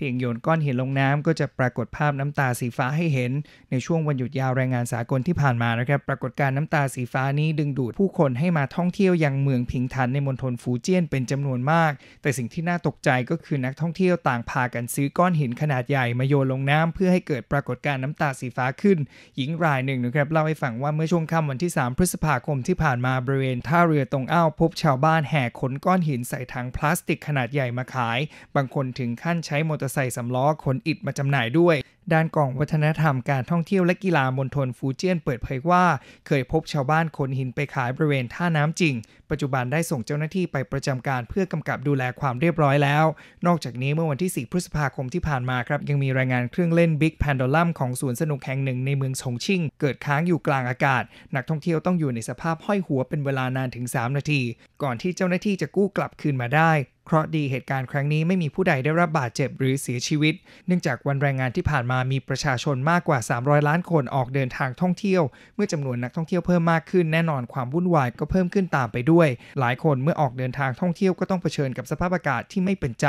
พียงโยนก้อนหินลงน้ำก็จะปรากฏภาพน้ำตาสีฟ้าให้เห็น ในช่วงวันหยุดยาวแรงงานสากลที่ผ่านมานะครับปรากฏการน้ำตาสีฟ้านี้ดึงดูดผู้คนให้มาท่องเที่ยวยังเมืองพิงทันในมณฑลฟูเจียนเป็นจำนวนมาก แต่สิ่งที่น่าตกใจก็คือนักท่องเที่ยวต่างพากันซื้อก้อนหินขนาดใหญ่มาโยนลงน้ำเพื่อให้เกิดปรากฏการน้ำตาสีฟ้าขึ้นหญิงรายหนึ่งนะครับเล่าให้ฟังว่าเมื่อช่วงค่าวันที่ 3 พฤษภาคม ที่ผ่านมาบริเวณท่าเรือตรงอ้าวพบชาวบ้านแห่ขนก้อนหินใส่ถังพลาสติกขนาดใหญ่มาขาย บางคนถึงขั้นใช้มอเตอร์ใส่สำล้อขนอิฐมาจำหน่ายด้วยด้านกองวัฒนธรรมการท่องเที่ยวและกีฬามณฑลฟูเจียนเปิดเผยว่า เคยพบชาวบ้านขนหินไปขายบริเวณท่าน้ำจริง ปัจจุบันได้ส่งเจ้าหน้าที่ไปประจำการเพื่อกำกับดูแลความเรียบร้อยแล้ว นอกจากนี้เมื่อวันที่ 4 พฤษภาคมที่ผ่านมาครับยังมีรายงานเครื่องเล่นบิ๊กแพนดอลัมของสวนสนุกแห่งหนึ่งในเมืองชงชิ่งเกิดค้างอยู่กลางอากาศ นักท่องเที่ยวต้องอยู่ในสภาพห้อยหัวเป็นเวลานานถึง 3 นาที ก่อนที่เจ้าหน้าที่จะกู้กลับคืนมาได้เพราะดีเหตุการณ์ครั้งนี้ไม่มีผู้ใดได้รับบาดเจ็บหรือเสียชีวิต เนื่องจากวันแรงงานที่ผ่านมามีประชาชนมากกว่า 300 ล้านคนออกเดินทางท่องเที่ยว เมื่อจำนวนนักท่องเที่ยวเพิ่มมากขึ้น แน่นอนความวุ่นวายก็เพิ่มขึ้นตามไปด้วย หลายคนเมื่อออกเดินทางท่องเที่ยวก็ต้องเผชิญกับสภาพอากาศที่ไม่เป็นใจ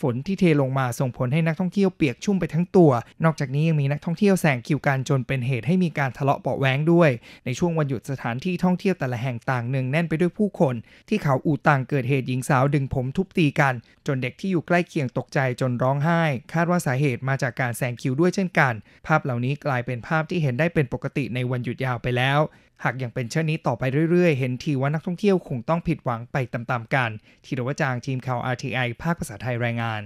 ฝนที่เทลงมาส่งผลให้นักท่องเที่ยวเปียกชุ่มไปทั้งตัว นอกจากนี้ยังมีนักท่องเที่ยวแสงคิวกันจนเป็นเหตุให้มีการทะเลาะเบาแว้งด้วย ในช่วงวันหยุดสถานที่ท่องเที่ยวแต่ละแห่งต่างหนึ่งแน่นไปด้วยผู้คน ที่เขาอู่ต่างเกิดเหตุหญิงสาวดึงผมทุบตีกันจนเด็กที่อยู่ใกล้เคียงตกใจจนร้องไห้ คาดว่าสาเหตุมาจากการแสงคิวด้วยเช่นกัน ภาพเหล่านี้กลายเป็นภาพที่เห็นได้เป็นปกติในวันหยุดยาวไปแล้ว หากยังเป็นเช่นนี้ต่อไปเรื่อยๆ เห็นทีว่านักท่องเที่ยว คงต้องผิดหวังไปตามๆ กัน ทีรวจางทีมข่าว RTI ภาคภาษาไทยรายงาน